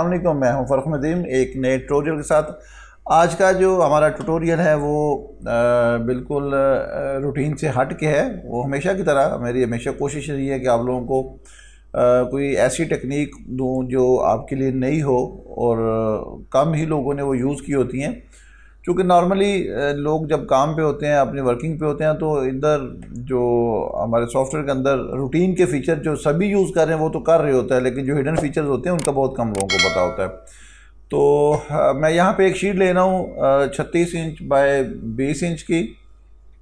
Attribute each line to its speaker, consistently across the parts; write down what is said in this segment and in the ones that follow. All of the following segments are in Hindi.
Speaker 1: असलम मैं हूं फ़र्ख नदीम एक नए ट्यूटोरियल के साथ आज का जो हमारा ट्यूटोरियल है वो आ, बिल्कुल रूटीन से हट के है वो हमेशा की तरह मेरी हमेशा कोशिश रही है कि आप लोगों को आ, कोई ऐसी टेक्निक दूँ जो आपके लिए नई हो और कम ही लोगों ने वो यूज़ की होती हैं क्योंकि नॉर्मली लोग जब काम पे होते हैं अपने वर्किंग पे होते हैं तो इधर जो हमारे सॉफ्टवेयर के अंदर रूटीन के फ़ीचर जो सभी यूज़ कर रहे हैं वो तो कर रहे होता है लेकिन जो हिडन फ़ीचर्स होते हैं उनका बहुत कम लोगों को पता होता है तो मैं यहाँ पे एक शीट ले रहा हूँ छत्तीस इंच बाय बीस इंच की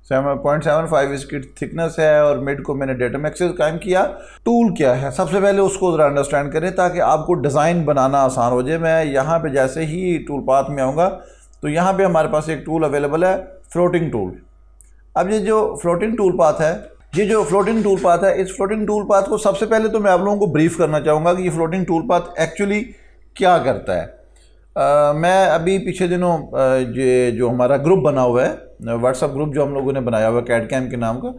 Speaker 1: सेवन पॉइंट सेवन फाइव इसकी थिकनेस है और मिड को मैंने डेटम एक्सेस कायम किया टूल क्या है सबसे पहले उसको ज़रा अंडरस्टैंड करें ताकि आपको डिज़ाइन बनाना आसान हो जाए मैं यहाँ पे जैसे ही टूल पाथ में आऊँगा तो यहाँ पे हमारे पास एक टूल अवेलेबल है फ्लोटिंग टूल अब ये जो फ्लोटिंग टूल पाथ है ये जो फ्लोटिंग टूल पाथ है इस फ्लोटिंग टूल पाथ को सबसे पहले तो मैं आप लोगों को ब्रीफ करना चाहूँगा कि ये फ्लोटिंग टूल पाथ एक्चुअली क्या करता है आ, मैं अभी पिछले दिनों जो हमारा ग्रुप बना हुआ है व्हाट्सअप ग्रुप जो हम लोगों ने बनाया हुआ है कैट कैम के नाम का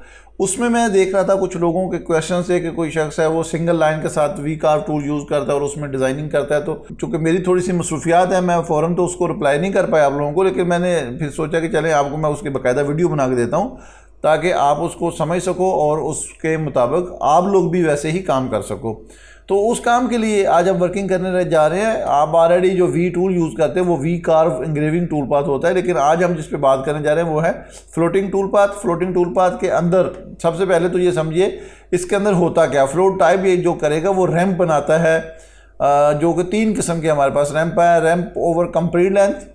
Speaker 1: उसमें मैं देख रहा था कुछ लोगों के क्वेश्चन थे कि कोई शख्स है वो सिंगल लाइन के साथ वी कार टूल यूज़ करता है और उसमें डिज़ाइनिंग करता है तो चूँकि मेरी थोड़ी सी मसरूफियात है मैं फ़ौरन तो उसको रिप्लाई नहीं कर पाया आप लोगों को लेकिन मैंने फिर सोचा कि चले आपको मैं उसकी बाकायदा वीडियो बना के देता हूँ ताकि आप उसको समझ सको और उसके मुताबिक आप लोग भी वैसे ही काम कर सको तो उस काम के लिए आज हम वर्किंग करने रह जा रहे हैं आप ऑलरेडी जो वी टूल यूज़ करते हैं वो V carve engraving tool path होता है लेकिन आज हम जिस पे बात करने जा रहे हैं वो है floating tool path floating tool path के अंदर सबसे पहले तो ये समझिए इसके अंदर होता क्या फ्लोट टाइप ये जो करेगा वो रैम्प बनाता है जो कि तीन किस्म के हमारे पास रैम्प है ramp over complete length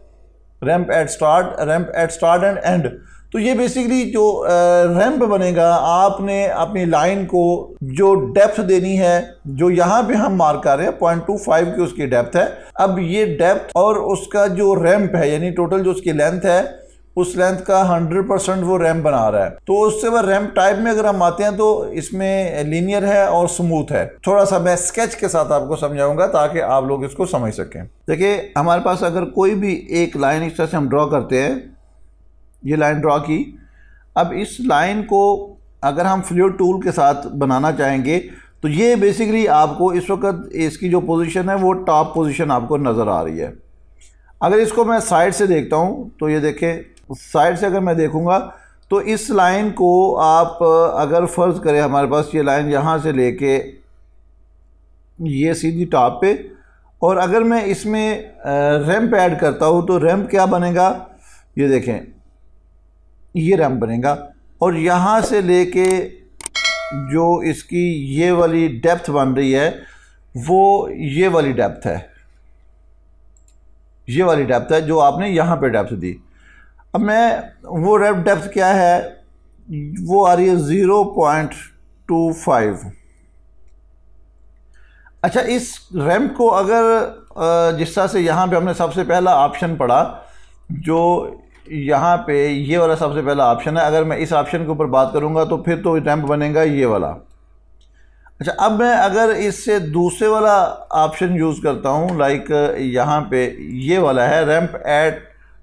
Speaker 1: ramp at start ramp at start and end तो ये बेसिकली जो रैम्प बनेगा आपने अपनी लाइन को जो डेप्थ देनी है जो यहाँ पे हम मार्क कर रहे हैं पॉइंट टू फाइव की उसकी डेप्थ है अब ये डेप्थ और उसका जो रैम्प है यानी टोटल जो उसकी लेंथ है उस लेंथ का 100 परसेंट वो रैम्प बना रहा है तो उससे वह रैम्प टाइप में अगर हम आते हैं तो इसमें लीनियर है और स्मूथ है थोड़ा सा मैं स्केच के साथ आपको समझाऊंगा ताकि आप लोग इसको समझ सकें देखिए हमारे पास अगर कोई भी एक लाइन इस तरह से हम ड्रॉ करते हैं ये लाइन ड्रा की अब इस लाइन को अगर हम फ्लू टूल के साथ बनाना चाहेंगे तो ये बेसिकली आपको इस वक्त इसकी जो पोजीशन है वो टॉप पोजीशन आपको नज़र आ रही है अगर इसको मैं साइड से देखता हूँ तो ये देखें साइड से अगर मैं देखूँगा तो इस लाइन को आप अगर फ़र्ज़ करें हमारे पास ये लाइन यहाँ से ले ये सीधी टॉप पर और अगर मैं इसमें रैम्प ऐड करता हूँ तो रैम्प क्या बनेगा ये देखें ये रैम बनेगा और यहाँ से लेके जो इसकी ये वाली डेप्थ बन रही है वो ये वाली डेप्थ है ये वाली डेप्थ है जो आपने यहाँ पे डेप्थ दी अब मैं वो रैप डेप्थ क्या है वो आ रही है ज़ीरो पॉइंट टू फाइव अच्छा इस रैम्प को अगर जिस तरह से यहाँ पे हमने सबसे पहला ऑप्शन पढ़ा जो यहाँ पे ये वाला सबसे पहला ऑप्शन है अगर मैं इस ऑप्शन के ऊपर बात करूँगा तो फिर तो रैम्प बनेगा ये वाला अच्छा अब मैं अगर इससे दूसरे वाला ऑप्शन यूज़ करता हूँ लाइक यहाँ पे ये वाला है रैम्प एट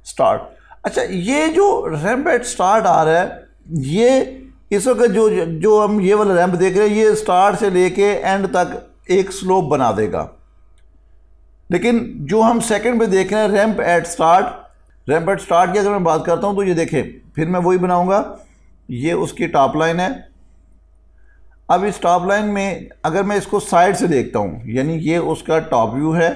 Speaker 1: स्टार्ट अच्छा ये जो रैम्प एट स्टार्ट आ रहा है ये इस वक्त जो जो हम ये वाला रैम्प देख रहे हैं ये स्टार्ट से ले एंड तक एक स्लोप बना देगा लेकिन जो हम सेकंड पे देख रहे हैं ramp at start ramp at start की अगर मैं बात करता हूँ तो ये देखें फिर मैं वही बनाऊँगा ये उसकी टॉप लाइन है अब इस टॉप लाइन में अगर मैं इसको साइड से देखता हूँ यानी ये उसका टॉप व्यू है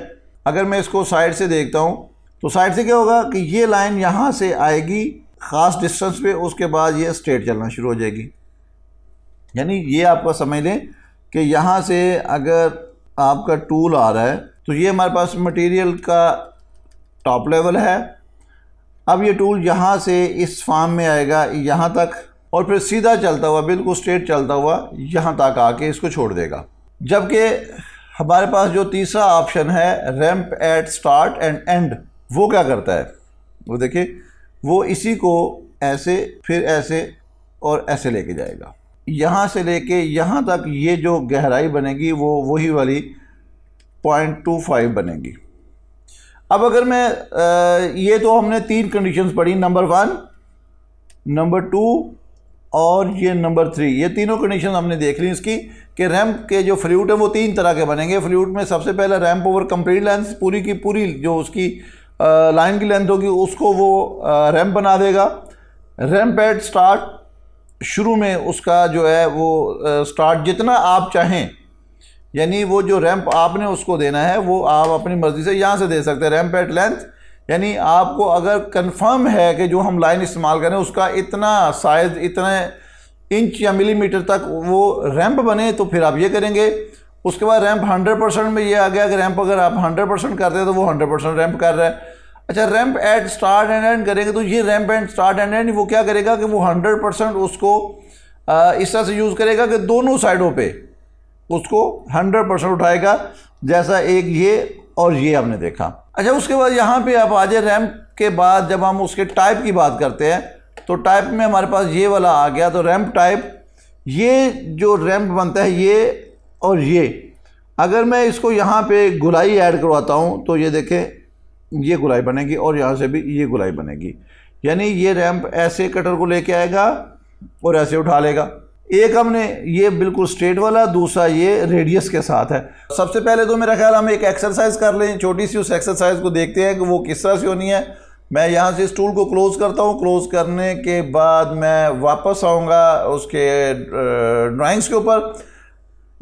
Speaker 1: अगर मैं इसको साइड से देखता हूँ तो साइड से क्या होगा कि ये लाइन यहाँ से आएगी ख़ास डिस्टेंस पे उसके बाद ये स्ट्रेट चलना शुरू हो जाएगी यानी ये आपका समझ लें कि यहाँ से अगर आपका टूल आ रहा है तो ये हमारे पास मटेरियल का टॉप लेवल है अब ये टूल यहाँ से इस फार्म में आएगा यहाँ तक और फिर सीधा चलता हुआ बिल्कुल स्ट्रेट चलता हुआ यहाँ तक आके इसको छोड़ देगा जबकि हमारे पास जो तीसरा ऑप्शन है ramp at start and end वो क्या करता है वो देखिए वो इसी को ऐसे फिर ऐसे और ऐसे लेके जाएगा यहाँ से लेके यहाँ तक ये जो गहराई बनेगी वो वही वाली पॉइंट टू फाइव बनेगी अब अगर मैं आ, ये तो हमने तीन कंडीशंस पढ़ी नंबर वन नंबर टू और ये नंबर थ्री ये तीनों कंडीशन हमने देख ली इसकी कि रैम्प के जो फ्लूट है वो तीन तरह के बनेंगे फ्लूट में सबसे पहला रैम्प ओवर कंप्लीट लेंथ पूरी की पूरी जो उसकी लाइन की लेंथ होगी उसको वो रैम्प बना देगा रैम्प एट स्टार्ट शुरू में उसका जो है वो स्टार्ट जितना आप चाहें यानी वो जो रैंप आपने उसको देना है वो आप अपनी मर्ज़ी से यहाँ से दे सकते हैं रैंप एट लेंथ यानी आपको अगर कंफर्म है कि जो हम लाइन इस्तेमाल करें उसका इतना साइज़ इतने इंच या मिलीमीटर तक वो रैंप बने तो फिर आप ये करेंगे उसके बाद रैंप 100 परसेंट में ये आ गया कि रैंप अगर आप 100 परसेंट करते हैं तो वो 100 परसेंट रैंप कर रहा है अच्छा ramp at start and end करेंगे तो ये ramp and start and end वो क्या करेगा कि वो 100 परसेंट उसको इस तरह से यूज़ करेगा कि दोनों साइडों पर उसको हंड्रेड परसेंट उठाएगा जैसा एक ये और ये हमने देखा अच्छा उसके बाद यहाँ पे आप आज रैम के बाद जब हम उसके टाइप की बात करते हैं तो टाइप में हमारे पास ये वाला आ गया तो रैम्प टाइप ये जो रैम्प बनता है ये और ये अगर मैं इसको यहाँ पे गुलाई ऐड करवाता हूँ तो ये देखें ये गुलाई बनेगी और यहाँ से भी ये गुलाई बनेगी यानी ये रैम्प ऐसे कटर को लेके आएगा और ऐसे उठा लेगा एक हमने ये बिल्कुल स्ट्रेट वाला दूसरा ये रेडियस के साथ है सबसे पहले तो मेरा ख्याल हम एक एक्सरसाइज कर लें छोटी सी उस एक्सरसाइज को देखते हैं कि वो किस तरह से होनी है मैं यहाँ से इस टूल को क्लोज़ करता हूँ क्लोज़ करने के बाद मैं वापस आऊँगा उसके ड्राइंग्स के ऊपर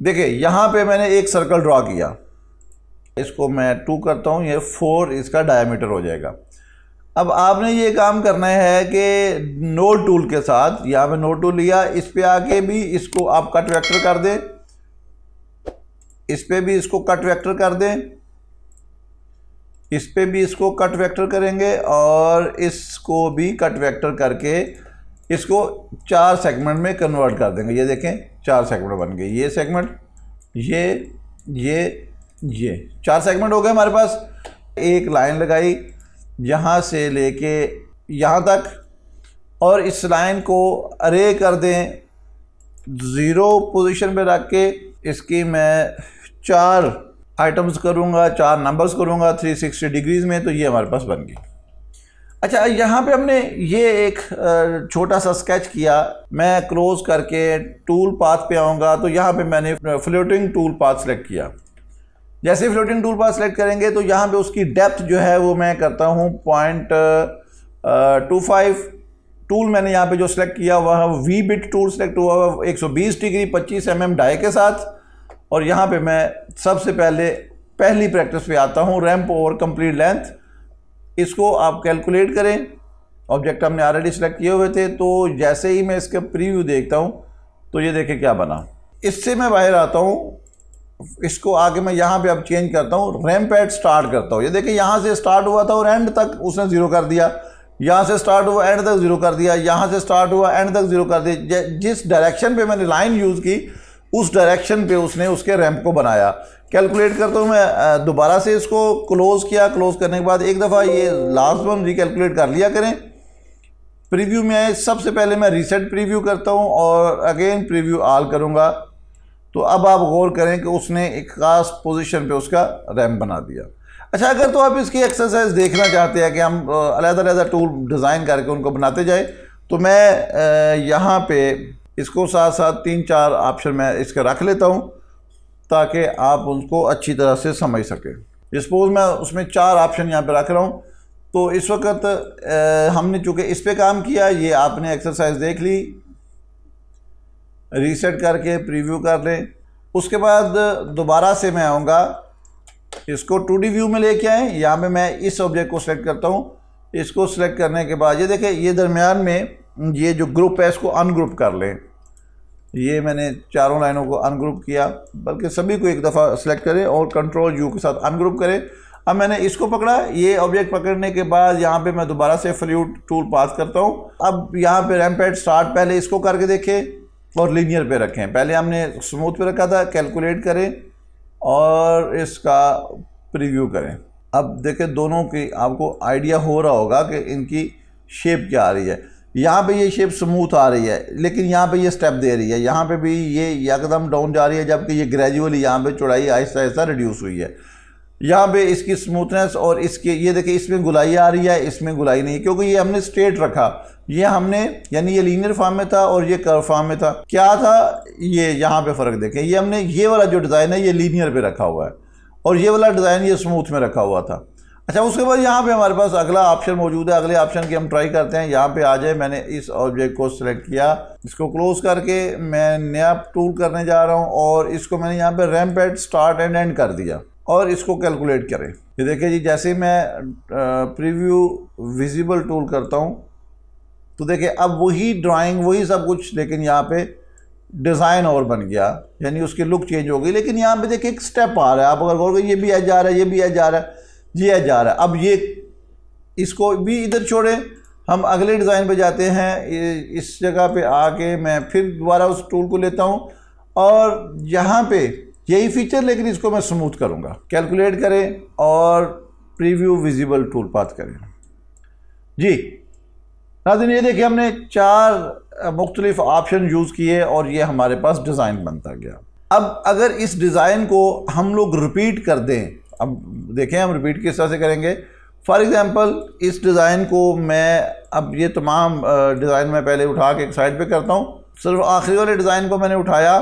Speaker 1: देखिए यहाँ पे मैंने एक सर्कल ड्रा किया इसको मैं टू करता हूँ ये फोर इसका डायमीटर हो जाएगा अब आपने ये काम करना है कि नो टूल के साथ यहाँ पे नो टूल लिया इस पर आके भी इसको आप कट वेक्टर कर दें इस पर भी इसको कट वेक्टर कर दें इस पर भी इसको कट वेक्टर करेंगे और इसको भी कट वेक्टर करके इसको चार सेगमेंट में कन्वर्ट कर देंगे ये देखें चार सेगमेंट बन गए ये सेगमेंट ये ये ये चार सेगमेंट हो गए हमारे पास एक लाइन लगाई यहाँ से लेके यहाँ तक और इस लाइन को अरे कर दें ज़ीरो पोजीशन पे रख के इसकी मैं चार आइटम्स करूँगा चार नंबर्स करूँगा 360 डिग्रीज़ में तो ये हमारे पास बन गई अच्छा यहाँ पे हमने ये एक छोटा सा स्केच किया मैं क्लोज़ करके टूल पाथ पे आऊँगा तो यहाँ पे मैंने फ्लोटिंग टूल पाथ सेलेक्ट किया जैसे फ्लोटिंग टूल पास सेलेक्ट करेंगे तो यहाँ पे उसकी डेप्थ जो है वो मैं करता हूँ पॉइंट टू फाइव टूल मैंने यहाँ पे जो सिलेक्ट किया हुआ है वी बिट टूल सेलेक्ट हुआ हुआ 120 डिग्री 25 एम एम डाई के साथ और यहाँ पे मैं सबसे पहले पहली प्रैक्टिस पे आता हूँ रैम्प ओवर कंप्लीट लेंथ इसको आप कैलकुलेट करें ऑब्जेक्ट हमने ऑलरेडी सेलेक्ट किए हुए थे तो जैसे ही मैं इसका प्रीव्यू देखता हूँ तो ये देखें क्या बना इससे मैं बाहर आता हूँ इसको आगे मैं यहाँ पे अब चेंज करता हूँ रैम्प स्टार्ट करता हूँ ये देखिए यहाँ से स्टार्ट हुआ था और एंड तक उसने ज़ीरो कर दिया यहाँ से स्टार्ट हुआ एंड तक ज़ीरो कर दिया यहाँ से स्टार्ट हुआ एंड तक ज़ीरो कर दिया जिस डायरेक्शन पे मैंने लाइन यूज़ की उस डायरेक्शन पे उसने उसके रैम्प को बनाया कैलकुलेट करता हूँ मैं दोबारा से इसको क्लोज़ किया क्लोज़ करने के बाद एक दफ़ा ये लास्ट वन रिकैलकुलेट कर लिया करें प्रीव्यू में सबसे पहले मैं रीसेट प्रीव्यू करता हूँ और अगेन प्रीव्यू आल करूँगा तो अब आप गौर करें कि उसने एक ख़ास पोजीशन पे उसका रैम बना दिया अच्छा अगर तो आप इसकी एक्सरसाइज देखना चाहते हैं कि हम अलग-अलग टूल डिज़ाइन करके उनको बनाते जाए तो मैं यहाँ पे इसको साथ साथ तीन चार ऑप्शन मैं इसका रख लेता हूँ ताकि आप उनको अच्छी तरह से समझ सकें डिस्पोज़ मैं उसमें चार ऑप्शन यहाँ पर रख रहा हूँ तो इस वक्त हमने चूँकि इस पर काम किया ये आपने एक्सरसाइज देख ली रीसेट करके प्रीव्यू कर लें उसके बाद दोबारा से मैं आऊँगा इसको टू व्यू में लेके आएँ यहाँ पे मैं इस ऑब्जेक्ट को सिलेक्ट करता हूँ इसको सिलेक्ट करने के बाद ये देखें ये दरमियान में ये जो ग्रुप है इसको अनग्रुप कर लें ये मैंने चारों लाइनों को अनग्रुप किया बल्कि सभी को एक दफ़ा सेलेक्ट करें और कंट्रोल यू के साथ अनग्रुप करें अब मैंने इसको पकड़ा ये ऑब्जेक्ट पकड़ने के बाद यहाँ पे मैं दोबारा से फ्लूट टूल पास करता हूँ अब यहाँ पे रैमपेड स्टार्ट पहले इसको करके देखें और लीनियर पे रखें पहले हमने स्मूथ पे रखा था कैलकुलेट करें और इसका प्रीव्यू करें अब देखें दोनों की आपको आइडिया हो रहा होगा कि इनकी शेप क्या आ रही है यहाँ पे ये शेप स्मूथ आ रही है लेकिन यहाँ पे ये स्टेप दे रही है यहाँ पे भी ये यकदम डाउन जा रही है जबकि ये ग्रेजुअली यहाँ पे चौड़ाई आहिस्ता आहिस्ता रिड्यूस हुई है यहाँ पे इसकी स्मूथनेस और इसके ये देखिए इसमें गुलाई आ रही है इसमें गुलाई नहीं क्योंकि ये हमने स्ट्रेट रखा ये हमने यानी ये लीनियर फॉर्म में था और ये कर फॉर्म में था क्या था ये यहाँ पे फ़र्क देखें ये हमने ये वाला जो डिज़ाइन है ये लीनियर पे रखा हुआ है और ये वाला डिज़ाइन ये स्मूथ में रखा हुआ था अच्छा उसके बाद यहाँ पे हमारे पास अगला ऑप्शन मौजूद है अगले ऑप्शन की हम ट्राई करते हैं यहाँ पे आ जाए मैंने इस ऑब्जेक्ट को सिलेक्ट किया इसको क्लोज करके मैं नया टूल करने जा रहा हूँ और इसको मैंने यहाँ पे ramp at start and end कर दिया और इसको कैलकुलेट करें ये देखिए जी जैसे मैं प्रीव्यू विजिबल टूल करता हूँ तो देखिए अब वही ड्राइंग वही सब कुछ लेकिन यहाँ पे डिज़ाइन और बन गया यानी उसकी लुक चेंज हो गई लेकिन यहाँ पे देखिए एक स्टेप आ रहा है आप अगर गौर ये भी आ जा रहा है ये भी आ जा रहा है ये आ जा रहा है अब ये इसको भी इधर छोड़ें हम अगले डिज़ाइन पर जाते हैं इस जगह पर आके मैं फिर दोबारा उस टूल को लेता हूँ और यहाँ पर यही फीचर लेकिन इसको मैं स्मूथ करूँगा कैलकुलेट करें और प्रीव्यू विजिबल टूल पाथ करें जी नाजिन ये देखिए हमने चार मुख्तलिफ ऑप्शन यूज़ किए और ये हमारे पास डिज़ाइन बनता गया अब अगर इस डिज़ाइन को हम लोग रिपीट कर दें अब देखें हम रिपीट किस तरह से करेंगे फॉर एग्ज़ाम्पल इस डिज़ाइन को मैं अब ये तमाम डिज़ाइन मैं पहले उठा के एक साइड पे करता हूँ सिर्फ आखिरी वाले डिज़ाइन को मैंने उठाया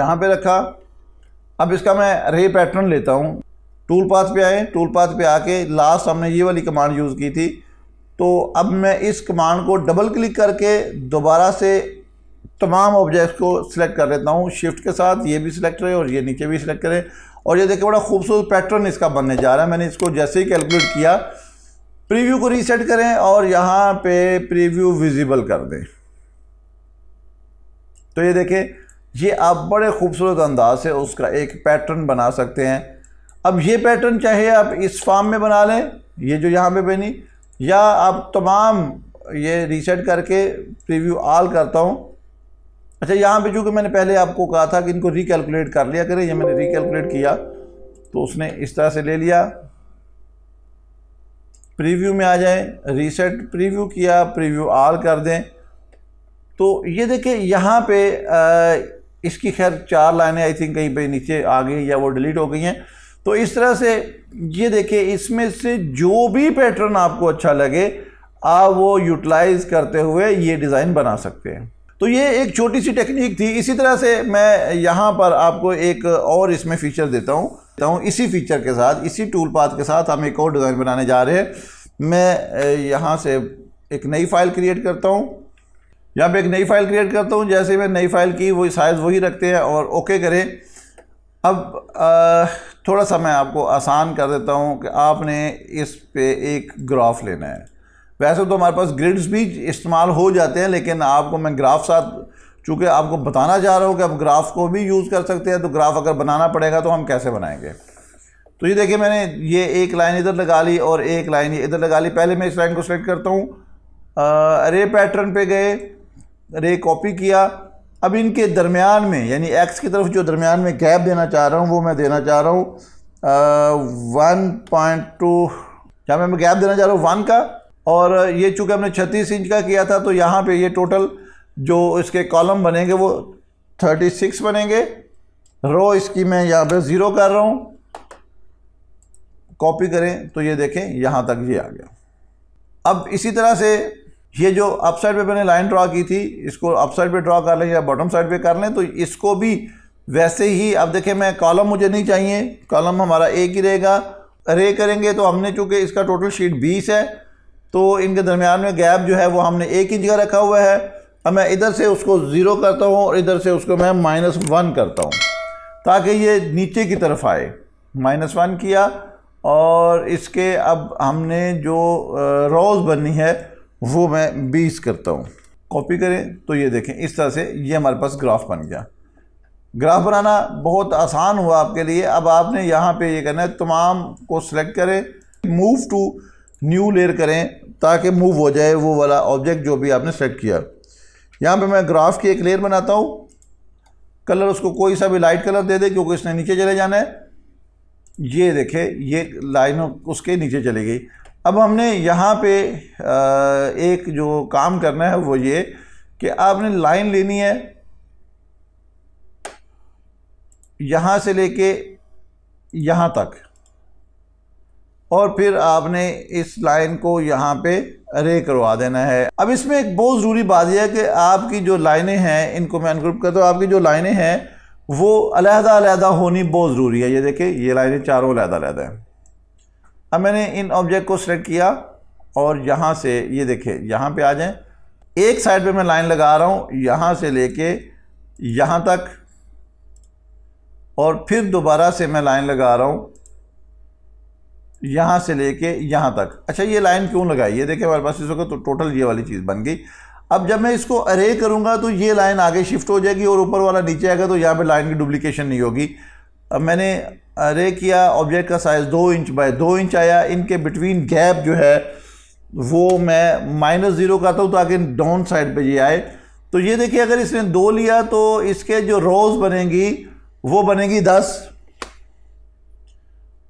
Speaker 1: यहाँ पे रखा अब इसका मैं रे पैटर्न लेता हूँ टूल पाथ पे आए टूल पाथ पे आके लास्ट हमने ये वाली कमांड यूज़ की थी तो अब मैं इस कमांड को डबल क्लिक करके दोबारा से तमाम ऑब्जेक्ट्स को सिलेक्ट कर लेता हूँ शिफ्ट के साथ ये भी सिलेक्ट करें और ये नीचे भी सिलेक्ट करें और ये देखिए बड़ा खूबसूरत पैटर्न इसका बनने जा रहा है मैंने इसको जैसे ही कैलकुलेट किया प्रीव्यू को रीसेट करें और यहाँ पे प्रीव्यू विजिबल कर दें तो ये देखें ये आप बड़े खूबसूरत अंदाज से उसका एक पैटर्न बना सकते हैं अब ये पैटर्न चाहे आप इस फार्म में बना लें ये जो यहाँ पे बनी या आप तमाम ये रीसेट करके प्रीव्यू आल करता हूँ अच्छा यहाँ पे चूँकि मैंने पहले आपको कहा था कि इनको रिकैलकुलेट कर लिया करें ये मैंने रिकैलकुलेट किया तो उसने इस तरह से ले लिया प्रीव्यू में आ जाए रीसेट प्रीव्यू किया प्रीव्यू आल कर दें तो ये देखिए यहाँ पे आ, इसकी खैर चार लाइनें आई थिंक कहीं पे नीचे आ गई या वो डिलीट हो गई हैं तो इस तरह से ये देखिए इसमें से जो भी पैटर्न आपको अच्छा लगे आप वो यूटिलाइज करते हुए ये डिज़ाइन बना सकते हैं तो ये एक छोटी सी टेक्निक थी इसी तरह से मैं यहाँ पर आपको एक और इसमें फ़ीचर देता हूँ इसी फीचर के साथ इसी टूल पाथ के साथ हम एक और डिज़ाइन बनाने जा रहे हैं मैं यहाँ से एक नई फाइल क्रिएट करता हूँ यहाँ पे एक नई फाइल क्रिएट करता हूँ जैसे मैं नई फाइल की वही साइज़ वही रखते हैं और ओके करें अब आ, थोड़ा सा मैं आपको आसान कर देता हूँ कि आपने इस पर एक ग्राफ लेना है वैसे तो हमारे पास ग्रिड्स भी इस्तेमाल हो जाते हैं लेकिन आपको मैं ग्राफ साथ चूँकि आपको बताना चाह रहा हूँ कि आप ग्राफ को भी यूज़ कर सकते हैं तो ग्राफ अगर बनाना पड़ेगा तो हम कैसे बनाएंगे तो ये देखिए मैंने ये एक लाइन इधर लगा ली और एक लाइन इधर लगा ली पहले मैं इस लाइन को सेलेक्ट करता हूँ अरे पैटर्न पे गए रे कॉपी किया अब इनके दरमियान में यानी एक्स की तरफ जो दरमियान में गैप देना चाह रहा हूँ वो मैं देना चाह रहा हूँ वन पॉइंट टू यहाँ मैं गैप देना चाह रहा हूँ वन का और ये चूँकि हमने छत्तीस इंच का किया था तो यहाँ पे ये टोटल जो इसके कॉलम बनेंगे वो थर्टी सिक्स बनेंगे रो इसकी मैं यहाँ पे ज़ीरो कर रहा हूँ कॉपी करें तो ये देखें यहाँ तक ये आ गया अब इसी तरह से ये जो अप साइड पर मैंने लाइन ड्रा की थी इसको अप साइड पर ड्रा कर लें या बॉटम साइड पर कर लें तो इसको भी वैसे ही अब देखें मैं कॉलम मुझे नहीं चाहिए कॉलम हमारा एक ही रहेगा रे करेंगे तो हमने चूँकि इसका टोटल शीट बीस है तो इनके दरमियान में गैप जो है वो हमने एक इंच का रखा हुआ है अब मैं इधर से उसको ज़ीरो करता हूँ और इधर से उसको मैं माइनस वन करता हूँ ताकि ये नीचे की तरफ आए माइनस वन किया और इसके अब हमने जो रोज़ बननी है वो मैं बीस करता हूँ कॉपी करें तो ये देखें इस तरह से ये हमारे पास ग्राफ बन गया ग्राफ बनाना बहुत आसान हुआ आपके लिए अब आपने यहाँ पे ये करना है तमाम को सिलेक्ट करें मूव टू न्यू लेयर करें ताकि मूव हो जाए वो वाला ऑब्जेक्ट जो भी आपने सेलेक्ट किया यहाँ पे मैं ग्राफ की एक लेयर बनाता हूँ कलर उसको कोई सा भी लाइट कलर दे दे क्योंकि इसने नीचे चले जाना है ये देखे ये लाइन उसके नीचे चली गई अब हमने यहाँ पे एक जो काम करना है वो ये कि आपने लाइन लेनी है यहाँ से लेके यहाँ तक और फिर आपने इस लाइन को यहाँ पे रे करवा देना है अब इसमें एक बहुत ज़रूरी बात यह है कि आपकी जो लाइनें हैं इनको मैं अनग्रुप करता हूँ आपकी जो लाइनें हैं वो अलहदा अलहदा होनी बहुत ज़रूरी है ये देखें ये लाइनें चारों अलहदा अलहदा हैं अब मैंने इन ऑब्जेक्ट को सिलेक्ट किया और यहाँ से ये देखे यहाँ पे आ जाएं एक साइड पे मैं लाइन लगा रहा हूँ यहाँ से लेके यहाँ तक और फिर दोबारा से मैं लाइन लगा रहा हूँ यहाँ से लेके यहाँ तक अच्छा ये लाइन क्यों लगाई ये देखे हमारे पास इसको तो टोटल ये वाली चीज़ बन गई अब जब मैं इसको अरे करूँगा तो ये लाइन आगे शिफ्ट हो जाएगी और ऊपर वाला नीचे आएगा तो यहाँ पर लाइन की डुप्लीकेशन नहीं होगी अब मैंने अरे किया ऑब्जेक्ट का साइज़ दो इंच बाय दो इंच आया इनके बिटवीन गैप जो है वो मैं माइनस ज़ीरो करता हूँ ताकि डाउन साइड पे ये आए तो ये देखिए अगर इसने दो लिया तो इसके जो रोज़ बनेगी वो बनेगी दस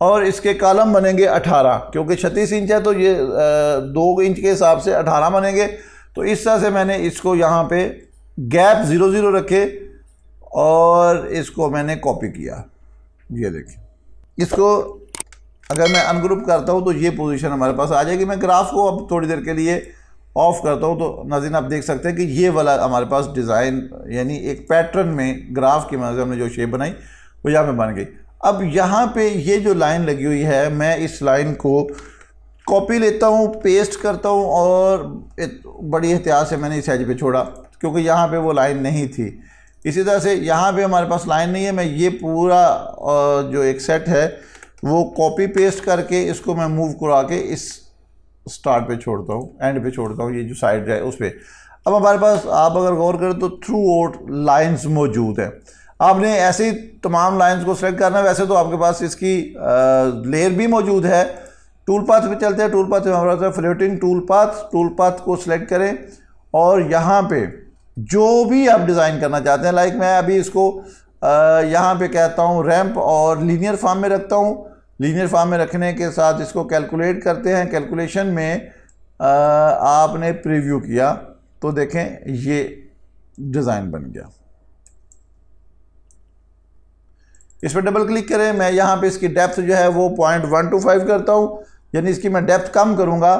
Speaker 1: और इसके कॉलम बनेंगे अठारह क्योंकि छत्तीस इंच है तो ये दो इंच के हिसाब से अठारह बनेंगे तो इस तरह से मैंने इसको यहाँ पर गैप ज़ीरो ज़ीरो रखे और इसको मैंने कॉपी किया ये देखें इसको अगर मैं अनग्रुप करता हूँ तो ये पोजीशन हमारे पास आ जाएगी मैं ग्राफ को अब थोड़ी देर के लिए ऑफ करता हूँ तो नज़ीन आप देख सकते हैं कि ये वाला हमारे पास डिज़ाइन यानी एक पैटर्न में ग्राफ की मदद हमने जो शेप बनाई वो यहाँ पे बन गई अब यहाँ पे ये जो लाइन लगी हुई है मैं इस लाइन को कॉपी लेता हूँ पेस्ट करता हूँ और बड़ी एहतियात से मैंने इस एज पर छोड़ा क्योंकि यहाँ पर वो लाइन नहीं थी इसी तरह से यहाँ पे हमारे पास लाइन नहीं है मैं ये पूरा जो एक सेट है वो कॉपी पेस्ट करके इसको मैं मूव करा के इस स्टार्ट पे छोड़ता हूँ एंड पे छोड़ता हूँ ये जो साइड है उस पर अब हमारे पास आप अगर गौर करें तो थ्रू आउट लाइन्स मौजूद हैं आपने ऐसे ही तमाम लाइन्स को सेलेक्ट करना वैसे तो आपके पास इसकी लेयर भी मौजूद है टूल पाथ पे चलते हैं टूल पाथ में पास floating tool path tool path को सिलेक्ट करें और यहाँ पे जो भी आप डिज़ाइन करना चाहते हैं लाइक मैं अभी इसको यहाँ पे कहता हूँ रैंप और लीनियर फार्म में रखता हूँ लीनियर फार्म में रखने के साथ इसको कैलकुलेट करते हैं कैलकुलेशन में आपने प्रीव्यू किया तो देखें ये डिज़ाइन बन गया इस पर डबल क्लिक करें मैं यहाँ पे इसकी डेप्थ जो है वो पॉइंट वन टू फाइव करता हूँ यानी इसकी मैं डेप्थ कम करूँगा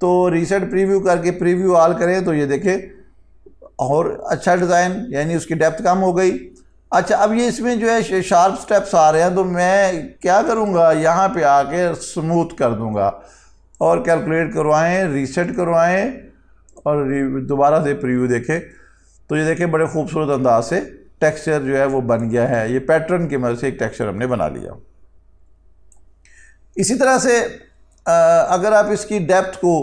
Speaker 1: तो रीसेट प्रीव्यू करके प्रीव्यू ऑल करें तो ये देखें और अच्छा डिज़ाइन यानी उसकी डेप्थ कम हो गई अच्छा अब ये इसमें जो है शार्प स्टेप्स आ रहे हैं तो मैं क्या करूँगा यहाँ पे आके स्मूथ कर दूँगा और कैलकुलेट करवाएं रीसेट करवाएं और दोबारा से प्रीव्यू देखें तो ये देखें बड़े खूबसूरत अंदाज से टेक्सचर जो है वो बन गया है ये पैटर्न की मदद से एक टेक्सचर हमने बना लिया इसी तरह से अगर आप इसकी डेप्थ को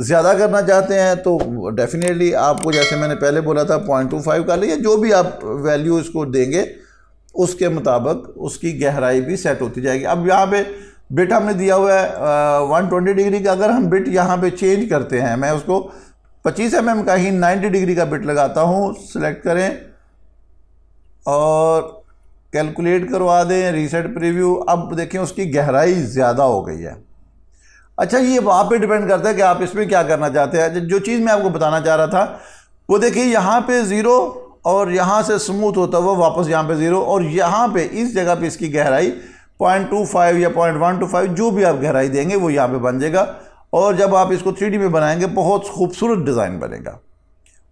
Speaker 1: ज़्यादा करना चाहते हैं तो डेफिनेटली आपको जैसे मैंने पहले बोला था पॉइंट टू फाइव का लिए जो भी आप वैल्यू इसको देंगे उसके मुताबिक उसकी गहराई भी सेट होती जाएगी अब यहाँ पे बिट हमने दिया हुआ है वन ट्वेंटी डिग्री का अगर हम बिट यहाँ पे चेंज करते हैं मैं उसको पच्चीस एम mm एम का ही नाइन्टी डिग्री का बिट लगाता हूँ सिलेक्ट करें और कैलकुलेट करवा दें रीसेट प्रिव्यू अब देखें उसकी गहराई ज़्यादा हो गई है अच्छा ये आप पे डिपेंड करता है कि आप इसमें क्या करना चाहते हैं जो चीज़ मैं आपको बताना चाह रहा था वो देखिए यहाँ पे ज़ीरो और यहाँ से स्मूथ होता हुआ वापस यहाँ पे ज़ीरो और यहाँ पे इस जगह पे इसकी गहराई पॉइंट टू फाइव या पॉइंट वन टू फाइव जो भी आप गहराई देंगे वो यहाँ पर बन जाएगा और जब आप इसको थ्री में बनाएंगे बहुत खूबसूरत डिज़ाइन बनेगा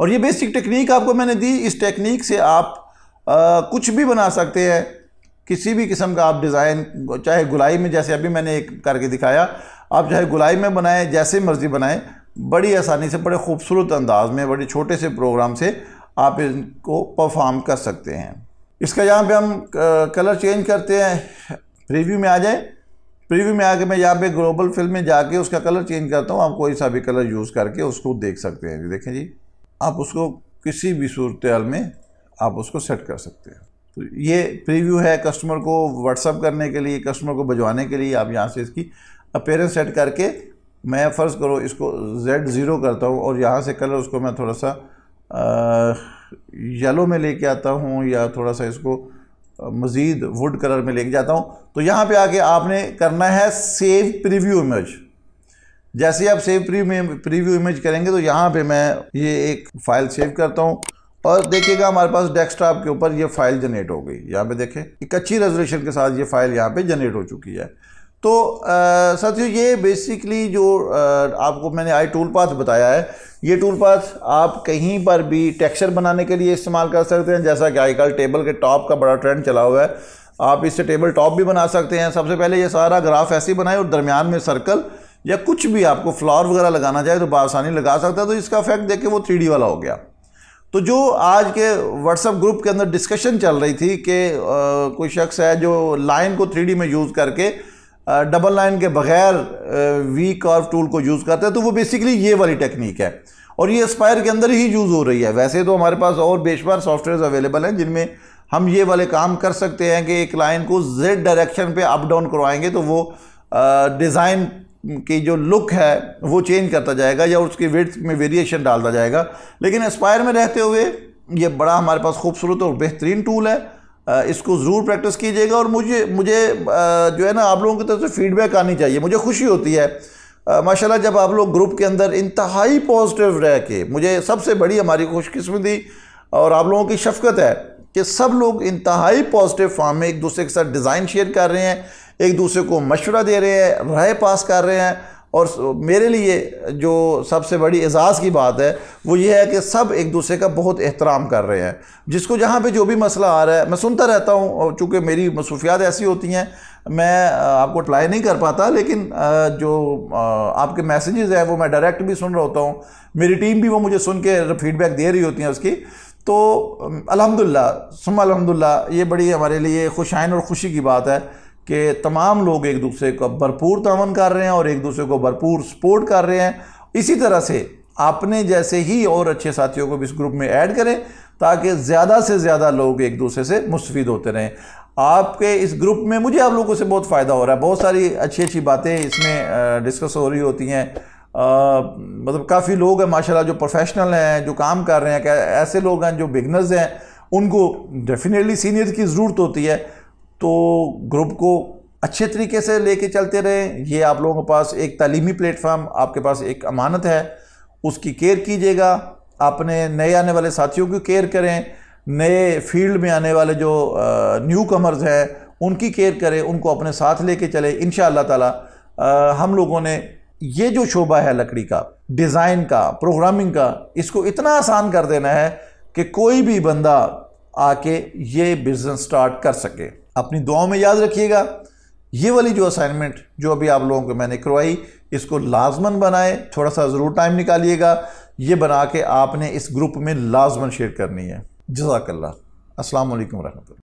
Speaker 1: और ये बेसिक टेक्निक आपको मैंने दी इस टेक्निक से आप आ, कुछ भी बना सकते हैं किसी भी किस्म का आप डिज़ाइन चाहे गुलाई में जैसे अभी मैंने एक करके दिखाया आप चाहे गुलाई में बनाएं जैसे मर्ज़ी बनाएं बड़ी आसानी से बड़े खूबसूरत अंदाज में बड़े छोटे से प्रोग्राम से आप इनको परफॉर्म कर सकते हैं इसका यहाँ पे हम कलर चेंज करते हैं प्रीव्यू में आ जाए प्रीव्यू में आके मैं यहाँ पे ग्लोबल फिल्म में जाके उसका कलर चेंज करता हूँ आप कोई सा भी कलर यूज़ करके उसको देख सकते हैं देखें जी आप उसको किसी भी सूरत में आप उसको सेट कर सकते हैं तो ये प्रीव्यू है कस्टमर को व्हाट्सअप करने के लिए कस्टमर को भजवाने के लिए आप यहाँ से इसकी अपेयरेंस सेट करके मैं फ़र्ज़ करो इसको जेड ज़ीरो करता हूँ और यहाँ से कलर उसको मैं थोड़ा सा येलो में लेके आता हूँ या थोड़ा सा इसको मज़ीद वुड कलर में लेके जाता हूँ तो यहाँ पे आके आपने करना है सेव प्रीव्यू इमेज जैसे आप सेव प्रीव्यू इमेज करेंगे तो यहाँ पे मैं ये एक फ़ाइल सेव करता हूँ और देखिएगा हमारे पास डेस्कटॉप के ऊपर ये फाइल जनरेट हो गई यहाँ पे देखें एक अच्छी रेजोल्यूशन के साथ ये फाइल यहाँ पे जनरेट हो चुकी है तो साथियों ये बेसिकली जो आ, आपको मैंने आई टूल पाथ बताया है ये टूल पाथ आप कहीं पर भी टेक्सचर बनाने के लिए इस्तेमाल कर सकते हैं जैसा कि आजकल टेबल के टॉप का बड़ा ट्रेंड चला हुआ है आप इससे टेबल टॉप भी बना सकते हैं सबसे पहले ये सारा ग्राफ ऐसे बनाए और दरमियान में सर्कल या कुछ भी आपको फ्लावर वगैरह लगाना चाहे तो बसानी लगा सकता है तो इसका इफेक्ट देखे वो थ्री वाला हो गया तो जो आज के व्हाट्सएप ग्रुप के अंदर डिस्कशन चल रही थी कि कोई शख्स है जो लाइन को थ्री में यूज़ करके डबल लाइन के बगैर वी कर्व टूल को यूज़ करता है तो वो बेसिकली ये वाली टेक्निक है और ये एक्सपायर के अंदर ही यूज़ हो रही है वैसे तो हमारे पास और बेशमार सॉफ्टवेयर अवेलेबल हैं जिनमें हम ये वाले काम कर सकते हैं कि एक लाइन को जेड डायरेक्शन पे अप डाउन करवाएंगे तो वो डिज़ाइन की जो लुक है वो चेंज करता जाएगा या उसकी वेट में वेरिएशन डालता जाएगा लेकिन एस्पायर में रहते हुए ये बड़ा हमारे पास खूबसूरत और बेहतरीन टूल है इसको ज़रूर प्रैक्टिस कीजिएगा और मुझे मुझे जो है ना आप लोगों की तरफ से फीडबैक आनी चाहिए मुझे खुशी होती है माशाल्लाह जब आप लोग ग्रुप के अंदर इंतहाई पॉजिटिव रह के मुझे सबसे बड़ी हमारी खुशकस्मती और आप लोगों की शफकत है कि सब लोग इंतहाई पॉजिटिव फॉर्म में एक दूसरे के साथ डिज़ाइन शेयर कर रहे हैं एक दूसरे को मशवरा दे रहे हैं राय पास कर रहे हैं और मेरे लिए जो सबसे बड़ी एजाज़ की बात है वो ये है कि सब एक दूसरे का बहुत एहतराम कर रहे हैं जिसको जहाँ पे जो भी मसला आ रहा है मैं सुनता रहता हूँ चूँकि मेरी मसरूफियात ऐसी होती हैं मैं आपको अप्लाई नहीं कर पाता लेकिन जो आपके मैसेजेस हैं वो मैं डायरेक्ट भी सुन रहा होता हूँ मेरी टीम भी वो मुझे सुन के फीडबैक दे रही होती हैं उसकी तो अलहमदिल्ला सुम अलहमदिल्ला ये बड़ी हमारे लिए खुशाइन और ख़ुशी की बात है कि तमाम लोग एक दूसरे को भरपूर तमन कर रहे हैं और एक दूसरे को भरपूर सपोर्ट कर रहे हैं इसी तरह से आपने जैसे ही और अच्छे साथियों को भी इस ग्रुप में ऐड करें ताकि ज़्यादा से ज़्यादा लोग एक दूसरे से मुस्फिद होते रहें आपके इस ग्रुप में मुझे आप लोगों से बहुत फ़ायदा हो रहा है बहुत सारी अच्छी अच्छी बातें इसमें डिस्कस हो रही होती हैं मतलब काफ़ी लोग हैं माशाल्लाह जो प्रोफेशनल हैं जो काम कर रहे हैं ऐसे लोग हैं जो बिगनर्स हैं उनको डेफिनेटली सीनियर की ज़रूरत होती है तो ग्रुप को अच्छे तरीके से लेके चलते रहें ये आप लोगों के पास एक तलीमी प्लेटफार्म आपके पास एक अमानत है उसकी केयर कीजिएगा अपने नए आने वाले साथियों की केयर करें नए फील्ड में आने वाले जो न्यू कमर्स हैं उनकी केयर करें उनको अपने साथ लेके चले इन ताला हम लोगों ने ये जो शोबा है लकड़ी का डिज़ाइन का प्रोग्रामिंग का इसको इतना आसान कर देना है कि कोई भी बंदा आके ये बिज़नेस स्टार्ट कर सके अपनी दुआओं में याद रखिएगा ये वाली जो असाइनमेंट जो अभी आप लोगों को मैंने करवाई इसको लाजमन बनाए थोड़ा सा ज़रूर टाइम निकालिएगा ये बना के आपने इस ग्रुप में लाजमन शेयर करनी है जजाकल्ला असलकम वरहमल